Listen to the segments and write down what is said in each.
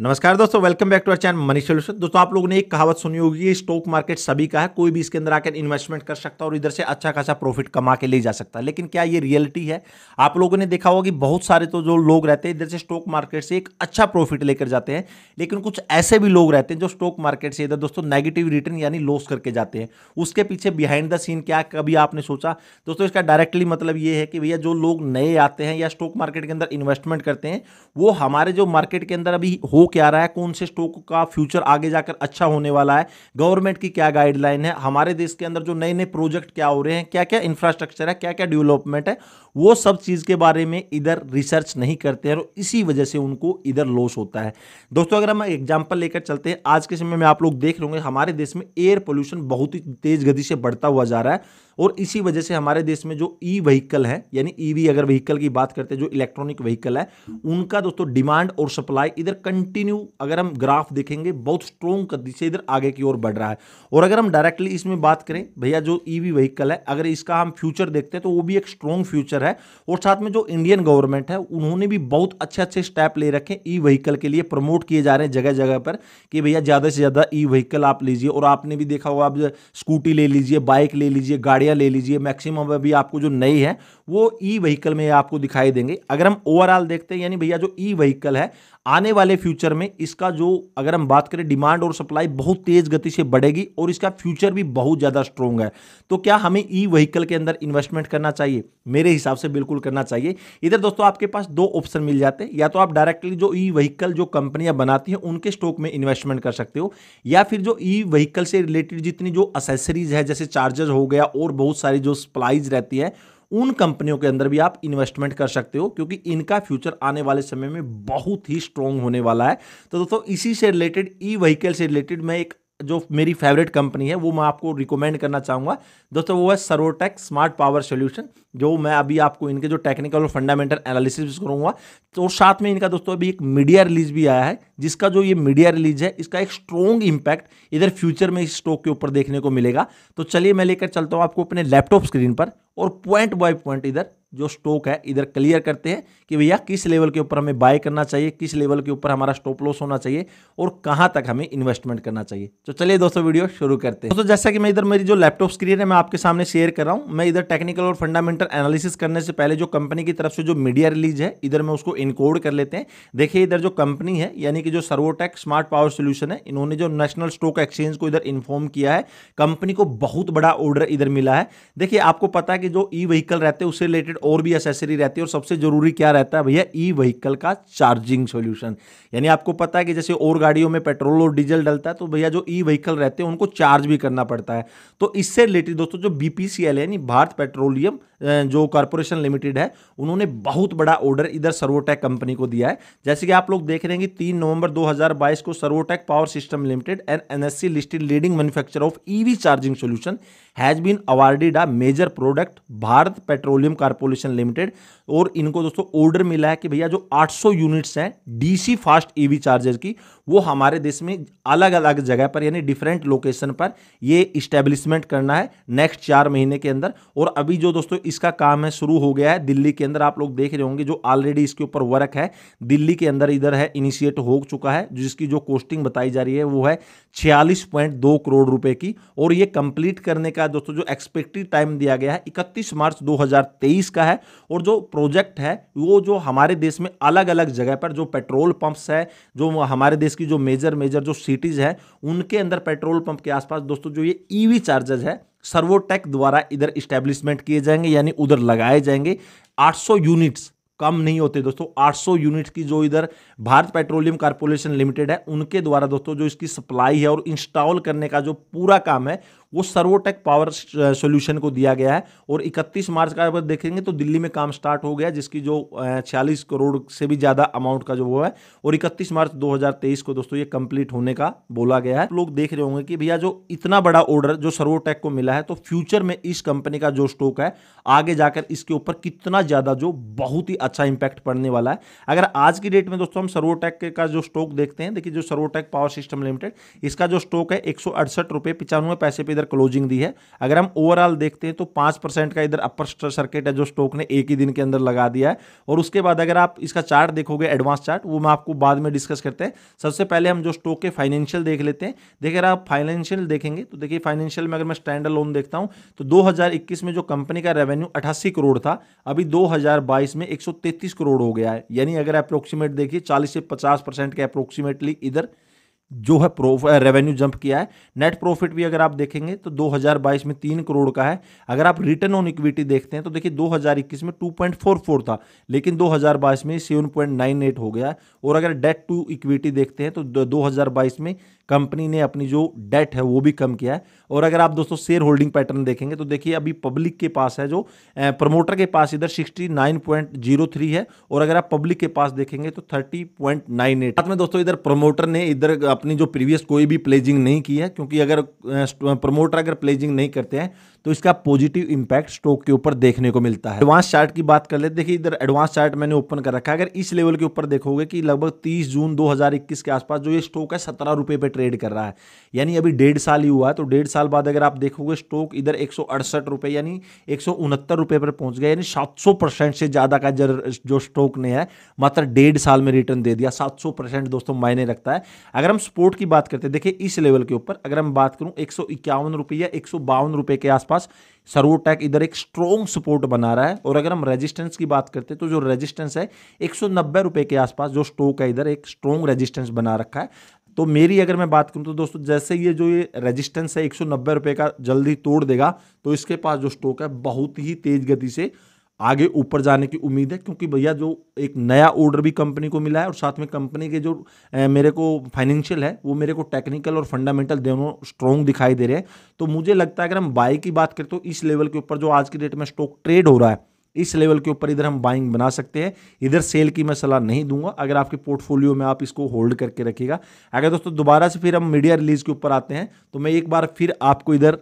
नमस्कार दोस्तों welcome back to our channel money solution दोस्तों आप लोगों ने एक कहावत सुनी होगी ये स्टॉक मार्केट सभी का है कोई भी इसके अंदर आकर इन्वेस्टमेंट कर सकता है और इधर से अच्छा खासा प्रॉफिट कमा के ले जा सकता है लेकिन क्या ये रियलिटी है आप लोगों ने देखा होगा कि बहुत सारे तो जो लोग रहते हैं इधर से स्टॉक मार्केट से एक अच्छा प्रॉफिट लेकर जाते हैं लेकिन कुछ ऐसे भी लोग रहते हैं जो स्टॉक मार्केट से इधर दोस्तों नेगेटिव रिटर्न यानी लॉस करके जाते हैं उसके पीछे बिहाइंड द सीन क्या कभी आपने सोचा दोस्तों इसका डायरेक्टली मतलब ये है कि भैया जो लोग नए आते हैं या स्टॉक मार्केट के अंदर इन्वेस्टमेंट करते हैं वो हमारे जो मार्केट के अंदर अभी हो क्या रहा है कौन से स्टॉक का फ्यूचर आगे जाकर अच्छा होने वाला है गवर्नमेंट की क्या गाइडलाइन है हमारे देश के अंदर जो नए नए प्रोजेक्ट क्या हो रहे हैं क्या क्या इंफ्रास्ट्रक्चर है क्या क्या डेवलपमेंट है वो सब चीज़ के बारे में इधर रिसर्च नहीं करते हैं और इसी वजह से उनको इधर लॉस होता है दोस्तों अगर हम एग्जाम्पल लेकर चलते हैं आज के समय में आप लोग देख लेंगे हमारे देश में एयर पोल्यूशन बहुत ही तेज़ गति से बढ़ता हुआ जा रहा है और इसी वजह से हमारे देश में जो ई व्हीकल है यानी ईवी e अगर व्हीकल की बात करते हैं जो इलेक्ट्रॉनिक व्हीकल है उनका दोस्तों डिमांड और सप्लाई इधर कंटिन्यू कंटिन्यू अगर हम ग्राफ देखेंगे बहुत स्ट्रॉन्ग गति से इधर आगे की ओर बढ़ रहा है और अगर हम डायरेक्टली इसमें बात करें भैया जो ईवी e व्हीकल है अगर इसका हम फ्यूचर देखते हैं तो वो भी एक स्ट्रॉन्ग फ्यूचर है और साथ में जो इंडियन गवर्नमेंट है उन्होंने भी बहुत अच्छे अच्छे स्टेप ले रखे ई व्हीकल e के लिए प्रमोट किए जा रहे हैं जगह जगह पर कि भैया ज़्यादा से ज़्यादा ई e व्हीकल आप लीजिए और आपने भी देखा होगा आप स्कूटी ले लीजिए बाइक ले लीजिए गाड़ियां ले लीजिए मैक्सिमम अभी आपको जो नई है वो ई व्हीकल में आपको दिखाई देंगे अगर हम ओवरऑल देखते हैं यानी भैया जो ई व्हीकल है आने वाले फ्यूचर फ्यूचर में इसका जो अगर हम बात करें डिमांड और सप्लाई बहुत तेज गति से बढ़ेगी और इसका फ्यूचर भी बहुत ज़्यादा स्ट्रॉन्ग है तो क्या हमें ई व्हीकल के अंदर इन्वेस्टमेंट करना चाहिए मेरे हिसाब से बिल्कुल करना चाहिए इधर दोस्तों आपके पास दो ऑप्शन मिल जाते हैं या तो आप डायरेक्टली जो ई व्हीकल जो कंपनियां बनाती हैं उनके स्टॉक में इन्वेस्टमेंट कर सकते हो या फिर जो ई व्हीकल से रिलेटेड जितनी जो असेसरीज है जैसे चार्जर हो गया और बहुत सारी जो सप्लाईज रहती है उन कंपनियों के अंदर भी आप इन्वेस्टमेंट कर सकते हो क्योंकि इनका फ्यूचर आने वाले समय में बहुत ही स्ट्रांग होने वाला है तो दोस्तों इसी से रिलेटेड ई व्हीकल से रिलेटेड मैं एक जो मेरी फेवरेट कंपनी है वो मैं आपको रिकमेंड करना चाहूँगा दोस्तों वो है सरोटेक स्मार्ट पावर सोल्यूशन जो मैं अभी आपको इनके जो टेक्निकल और फंडामेंटल एनालिसिस करूँगा तो साथ में इनका दोस्तों अभी एक मीडिया रिलीज भी आया है जिसका जो ये मीडिया रिलीज है इसका एक स्ट्रॉन्ग इम्पैक्ट इधर फ्यूचर में इस स्टॉक के ऊपर देखने को मिलेगा तो चलिए मैं लेकर चलता हूँ आपको अपने लैपटॉप स्क्रीन पर और पॉइंट बाय पॉइंट इधर जो स्टॉक है इधर क्लियर करते हैं कि भैया किस लेवल के ऊपर हमें बाय करना चाहिए किस लेवल के ऊपर हमारा स्टॉप लॉस होना चाहिए और कहां तक हमें इन्वेस्टमेंट करना चाहिए तो चलिए दोस्तों वीडियो शुरू करते हैं दोस्तों जैसा कि मैं इधर मेरी जो लैपटॉप स्क्रीन है मैं आपके सामने शेयर कर रहा हूँ मैं इधर टेक्निकल और फंडामेंटल एनालिसिस करने से पहले जो कंपनी की तरफ से जो मीडिया रिलीज है इधर मैं उसको इनकोड कर लेते हैं देखिए इधर जो कंपनी है यानी कि जो सर्वोटेक स्मार्ट पावर सोल्यूशन है इन्होंने जो नेशनल स्टॉक एक्सचेंज को इधर इन्फॉर्म किया है कंपनी को बहुत बड़ा ऑर्डर इधर मिला है देखिए आपको पता है कि जो ई व्हीकल रहते हैं उससे रिलेटेड और भी एसेसरी रहती है और सबसे जरूरी क्या रहता है भैया ई व्हीकल का चार्जिंग सोल्यूशन यानी आपको पता है कि जैसे और गाड़ियों में पेट्रोल और डीजल डलता है तो भैया जो ई व्हीकल रहते हैं उनको चार्ज भी करना पड़ता है तो इससे रिलेटेड दोस्तों जो बीपीसीएल यानी भारत पेट्रोलियम जो कॉरपोरेशन लिमिटेड है उन्होंने बहुत बड़ा ऑर्डर इधर सर्वोटेक कंपनी को दिया है जैसे कि आप लोग देख रहे हैं कि तीन नवंबर 2022 को Servotech power system limited and NSC listed leading manufacture of EV charging solution has been awarded a major product Bharat Petroleum corporation solution limited और इनको दोस्तों ऑर्डर मिला है कि भैया जो 800 यूनिट्स हैं डीसी फास्ट ईवी चार्जर की वो हमारे देश में अलग अलग जगह पर यानी डिफरेंट लोकेशन पर ये इस्टेब्लिशमेंट करना है नेक्स्ट चार महीने के अंदर और अभी जो दोस्तों इसका काम है शुरू हो गया है दिल्ली के अंदर आप लोग देख रहे होंगे जो ऑलरेडी इसके ऊपर वर्क है दिल्ली के अंदर इधर है इनिशिएट हो चुका है जिसकी जो कोस्टिंग बताई जा रही है वो है छियालीस करोड़ रुपए की और ये कंप्लीट करने का दोस्तों जो एक्सपेक्टेड टाइम दिया गया है इकतीस मार्च दो का का है और जो प्रोजेक्ट है वो जो हमारे देश में अलग अलग जगह पर जो पेट्रोल पंप्स है जो हमारे देश की जो मेजर मेजर जो सिटीज़ है उनके अंदर पेट्रोल पंप के आसपास दोस्तों जो ये ईवी e चार्जेज है सर्वोटेक द्वारा इधर इस्टेब्लिशमेंट किए जाएंगे यानी उधर लगाए जाएंगे आठ यूनिट्स कम नहीं होते दोस्तों 800 यूनिट की जो इधर भारत पेट्रोलियम कॉरपोरेशन लिमिटेड है उनके द्वारा दोस्तों जो इसकी सप्लाई है और इंस्टॉल करने का जो पूरा काम है वो सर्वोटेक पावर सोल्यूशन को दिया गया है और 31 मार्च का अगर देखेंगे तो दिल्ली में काम स्टार्ट हो गया जिसकी जो छियालीस करोड़ से भी ज़्यादा अमाउंट का जो वो है और इकतीस मार्च 2023 को दोस्तों ये कंप्लीट होने का बोला गया है लोग देख रहे होंगे कि भैया जो इतना बड़ा ऑर्डर जो सर्वोटेक को मिला है तो फ्यूचर में इस कंपनी का जो स्टॉक है आगे जाकर इसके ऊपर कितना ज़्यादा जो बहुत ही अच्छा इंपैक्ट पड़ने वाला है अगर आज की डेट में दोस्तों हम सर्वोटेक का जो स्टॉक देखते हैं देखिए जो सर्वोटेक पावर सिस्टम लिमिटेड इसका जो स्टॉक है एक सौ पैसे पे इधर क्लोजिंग दी है अगर हम ओवरऑल देखते हैं तो पांच परसेंट का इधर अपर सर्किट है जो स्टॉक ने एक ही दिन के अंदर लगा दिया है और उसके बाद अगर आप इसका चार्ट देखोगे एडवांस चार्ट वो मैं आपको बाद में डिस्कस करते हैं सबसे पहले हम जो स्टॉक के फाइनेंशियल देख लेते हैं देखिए अगर आप फाइनेंशियल देखेंगे तो देखिए फाइनेंशियल में अगर मैं स्टैंड लोन देखता हूँ तो दो में जो कंपनी का रेवेन्यू अठासी करोड़ था अभी दो में एक करोड़ हो गया है यानी अगर अप्रोक्सीमेट देखिए चालीस से पचास परसेंट के अप्रोक्सीमेटली इधर जो है रेवेन्यू जंप किया है नेट प्रॉफिट भी अगर आप देखेंगे तो 2022 में तीन करोड़ का है अगर आप रिटर्न ऑन इक्विटी देखते हैं तो देखिए 2021 में 2.44 था लेकिन 2022 में सेवन पॉइंट हो गया और अगर डेट टू इक्विटी देखते हैं तो 2022 में कंपनी ने अपनी जो डेट है वो भी कम किया है और अगर आप दोस्तों शेयर होल्डिंग पैटर्न देखेंगे तो देखिए अभी पब्लिक के पास है जो प्रमोटर के पास इधर 69.03 है और अगर आप पब्लिक के पास देखेंगे तो 30.98 साथ में दोस्तों इधर प्रमोटर ने इधर अपनी जो प्रीवियस कोई भी प्लेजिंग नहीं की है क्योंकि अगर प्रमोटर अगर प्लेजिंग नहीं करते हैं तो इसका पॉजिटिव इंपैक्ट स्टॉक के ऊपर देखने को मिलता है एडवांस चार्ट की बात कर लेते देखिए इधर एडवांस चार्ट मैंने ओपन कर रखा है अगर इस लेवल के ऊपर देखोगे कि लगभग तीस जून दो के आसपास जो ये स्टॉक है सत्रह रुपये पर ट्रेड कर रहा है यानी अभी डेढ़ साल ही हुआ है तो डेढ़ साल बाद अगर आप देखोगे स्टॉक इधर एक रुपए यानी एक रुपए पर पहुंच गया यानी सात परसेंट से ज़्यादा का जो स्टॉक ने है मात्र डेढ़ साल में रिटर्न दे दिया सात परसेंट दोस्तों मायने रखता है अगर हम सपोर्ट की बात करते हैं देखिए इस लेवल के ऊपर अगर हम बात करूँ एक सौ या एक रुपए के आसपास आसपास सर्वोटैक इधर एक स्ट्रॉन्ग सपोर्ट बना रहा है और अगर हम रेजिस्टेंस की बात करते हैं तो जो रेजिस्टेंस है एक रुपए के आसपास जो स्टॉक है इधर एक स्ट्रॉन्ग रेजिस्टेंस बना रखा है तो मेरी अगर मैं बात करूं तो दोस्तों जैसे ये जो ये रेजिस्टेंस है एक रुपए का जल्दी तोड़ देगा तो इसके पास जो स्टॉक है बहुत ही तेज गति से आगे ऊपर जाने की उम्मीद है क्योंकि भैया जो एक नया ऑर्डर भी कंपनी को मिला है और साथ में कंपनी के जो मेरे को फाइनेंशियल है वो मेरे को टेक्निकल और फंडामेंटल दोनों स्ट्रॉन्ग दिखाई दे रहे हैं तो मुझे लगता है अगर हम बाई की बात करें तो इस लेवल के ऊपर जो आज की डेट में स्टॉक ट्रेड हो रहा है इस लेवल के ऊपर इधर हम बाइंग बना सकते हैं इधर सेल की मैं सलाह नहीं दूंगा अगर आपके पोर्टफोलियो में आप इसको होल्ड करके रखिएगा अगर दोस्तों दोबारा से फिर हम मीडिया रिलीज के ऊपर आते हैं तो मैं एक बार फिर आपको इधर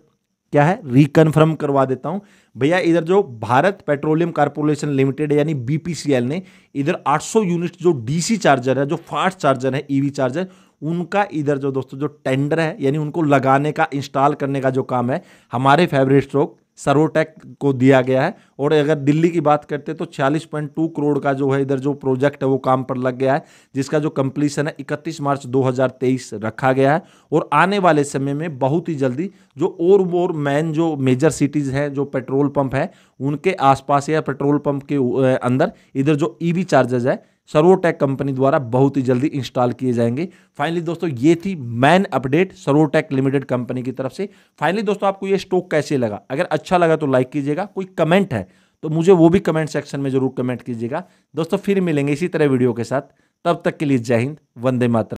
क्या है रिकन्फर्म करवा देता हूं भैया इधर जो भारत पेट्रोलियम कॉर्पोरेशन लिमिटेड यानी बीपीसीएल ने इधर 800 यूनिट जो डीसी चार्जर है जो फास्ट चार्जर है ईवी e चार्जर उनका इधर जो दोस्तों जो टेंडर है यानी उनको लगाने का इंस्टॉल करने का जो काम है हमारे फेवरेट स्ट्रोक सर्वोटेक को दिया गया है और अगर दिल्ली की बात करते हैं तो टू करोड़ का जो है इधर जो प्रोजेक्ट है वो काम पर लग गया है जिसका जो कंप्लीसन है 31 मार्च 2023 रखा गया है और आने वाले समय में बहुत ही जल्दी जो और मोर मैन जो मेजर सिटीज़ हैं जो पेट्रोल पंप है उनके आसपास या पेट्रोल पंप के अंदर इधर जो ई चार्जेज है सर्वोटेक कंपनी द्वारा बहुत ही जल्दी इंस्टॉल किए जाएंगे फाइनली दोस्तों ये थी main update Servotech limited company की तरफ से फाइनली दोस्तों आपको ये स्टॉक कैसे लगा अगर अच्छा लगा तो लाइक कीजिएगा कोई कमेंट है तो मुझे वो भी कमेंट सेक्शन में जरूर कमेंट कीजिएगा दोस्तों फिर मिलेंगे इसी तरह वीडियो के साथ तब तक के लिए जय हिंद वंदे मातर